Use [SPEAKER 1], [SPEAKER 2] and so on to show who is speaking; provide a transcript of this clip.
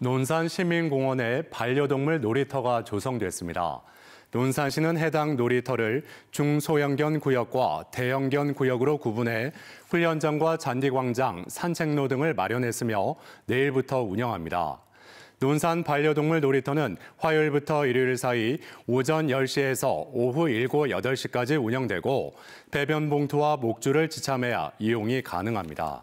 [SPEAKER 1] 논산시민공원에 반려동물 놀이터가 조성됐습니다. 논산시는 해당 놀이터를 중소형견 구역과 대형견 구역으로 구분해 훈련장과 잔디광장, 산책로 등을 마련했으며 내일부터 운영합니다. 논산 반려동물 놀이터는 화요일부터 일요일 사이 오전 10시에서 오후 7, 8시까지 운영되고 배변 봉투와 목줄을 지참해야 이용이 가능합니다.